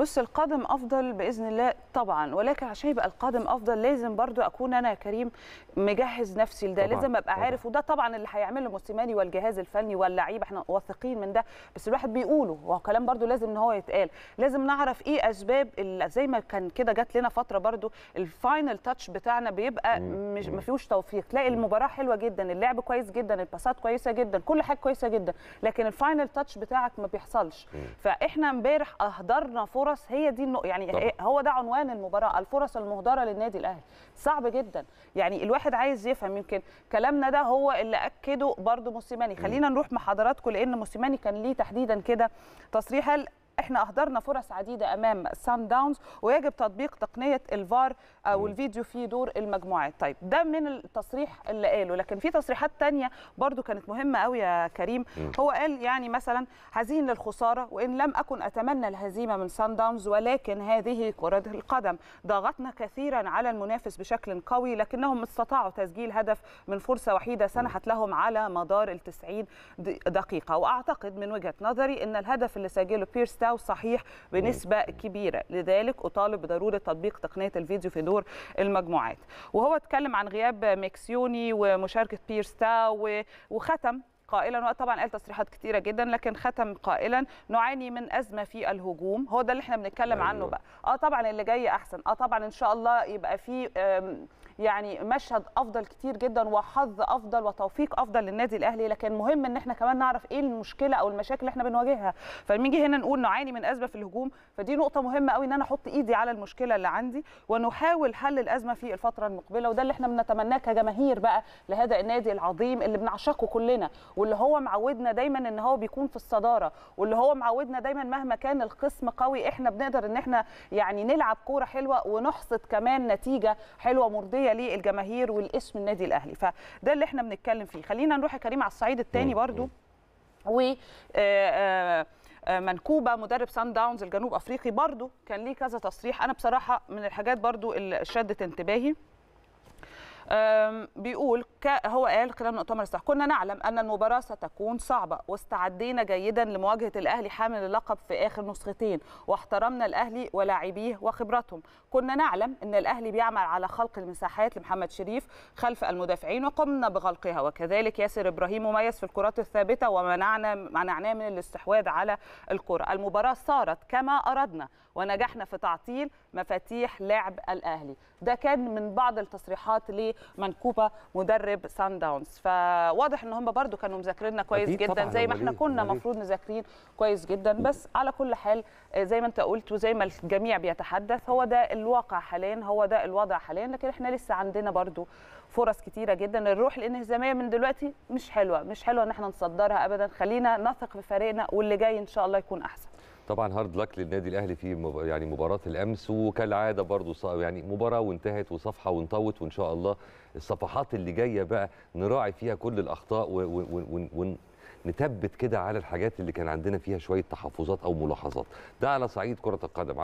بص القادم افضل باذن الله طبعا ولكن عشان يبقى القادم افضل لازم برضو اكون انا يا كريم مجهز نفسي لده لازم ابقى عارف وده طبعا اللي هيعمله موسيماني والجهاز الفني واللعيبه احنا واثقين من ده بس الواحد بيقوله كلام برضو لازم ان هو يتقال لازم نعرف ايه اسباب زي ما كان كده جات لنا فتره برضو الفاينل تاتش بتاعنا بيبقى مش ما فيهوش توفيق تلاقي المباراه حلوه جدا اللعب كويس جدا الباسات كويسه جدا كل حاجه كويسه جدا لكن الفاينل تاتش بتاعك ما بيحصلش فاحنا امبارح اهدرنا فرص الفرص هي دي النقطه يعني طبعا. هو ده عنوان المباراه الفرص المهدره للنادي الاهلي صعب جدا يعني الواحد عايز يفهم يمكن كلامنا ده هو اللي اكده برضو موسيماني خلينا نروح مع حضراتكم لان موسيماني كان ليه تحديدا كده تصريح قال احنا اهدرنا فرص عديده امام سان داونز ويجب تطبيق تقنيه الفار او آه، الفيديو في دور المجموعات طيب ده من التصريح اللي قاله لكن في تصريحات تانية برضو كانت مهمه قوي يا كريم هو قال يعني مثلا حزين للخساره وان لم اكن اتمنى الهزيمه من سان داونز ولكن هذه كره القدم ضغطنا كثيرا على المنافس بشكل قوي لكنهم استطاعوا تسجيل هدف من فرصه وحيده سنحت لهم على مدار ال 90 دقيقه واعتقد من وجهه نظري ان الهدف اللي سجله بيرس مستوى صحيح بنسبه كبيره لذلك اطالب بضروره تطبيق تقنيه الفيديو في دور المجموعات وهو اتكلم عن غياب ميكسيوني ومشاركه بيرستاو وختم قائلا طبعا قال تصريحات كتيره جدا لكن ختم قائلا نعاني من ازمه في الهجوم هو ده اللي احنا بنتكلم أيوة. عنه بقى اه طبعا اللي جاي احسن اه طبعا ان شاء الله يبقى في يعني مشهد افضل كتير جدا وحظ افضل وتوفيق افضل للنادي الاهلي لكن مهم ان احنا كمان نعرف ايه المشكله او المشاكل اللي احنا بنواجهها فبنيجي هنا نقول نعاني من ازمه في الهجوم فدي نقطه مهمه قوي ان انا احط ايدي على المشكله اللي عندي ونحاول حل الازمه في الفتره المقبله وده اللي احنا بنتمناه كجماهير بقى لهذا النادي العظيم اللي بنعشقه كلنا واللي هو معودنا دايما ان هو بيكون في الصداره واللي هو معودنا دايما مهما كان القسم قوي احنا بنقدر ان احنا يعني نلعب كوره حلوه ونحصد كمان نتيجه حلوه مرضيه الحقيقه للجماهير والاسم النادي الاهلي فده اللي احنا بنتكلم فيه خلينا نروح يا كريم على الصعيد الثاني برضو و آه، آه، آه، منكوبه مدرب سان داونز الجنوب افريقي برضو كان ليه كذا تصريح انا بصراحه من الحاجات برضو اللي شدت انتباهي بيقول هو قال خلال مؤتمر الصحفي كنا نعلم ان المباراه ستكون صعبه واستعدينا جيدا لمواجهه الاهلي حامل اللقب في اخر نسختين واحترمنا الاهلي ولاعبيه وخبرتهم كنا نعلم ان الاهلي بيعمل على خلق المساحات لمحمد شريف خلف المدافعين وقمنا بغلقها وكذلك ياسر ابراهيم مميز في الكرات الثابته ومنعنا منعناه من الاستحواذ على الكره المباراه صارت كما اردنا ونجحنا في تعطيل مفاتيح لعب الاهلي ده كان من بعض التصريحات ليه مانكوبا مدرب سان داونز فواضح ان هم برده كانوا مذاكريننا كويس جدا زي ما احنا كنا المفروض مذاكرين كويس جدا بس على كل حال آه، زي ما انت قلت وزي ما الجميع بيتحدث هو ده الواقع حاليا هو ده الوضع حاليا لكن احنا لسه عندنا برده فرص كتيره جدا الروح الانهزاميه من دلوقتي مش حلوه مش حلوه ان احنا نصدرها ابدا خلينا نثق في فريقنا واللي جاي ان شاء الله يكون احسن طبعا هارد لك للنادي الاهلي في يعني مباراه الامس وكالعاده برضو يعني مباراه وانتهت وصفحه وانطوت وان شاء الله الصفحات اللي جايه بقى نراعي فيها كل الاخطاء ونثبت كده على الحاجات اللي كان عندنا فيها شويه تحفظات او ملاحظات ده على صعيد كره القدم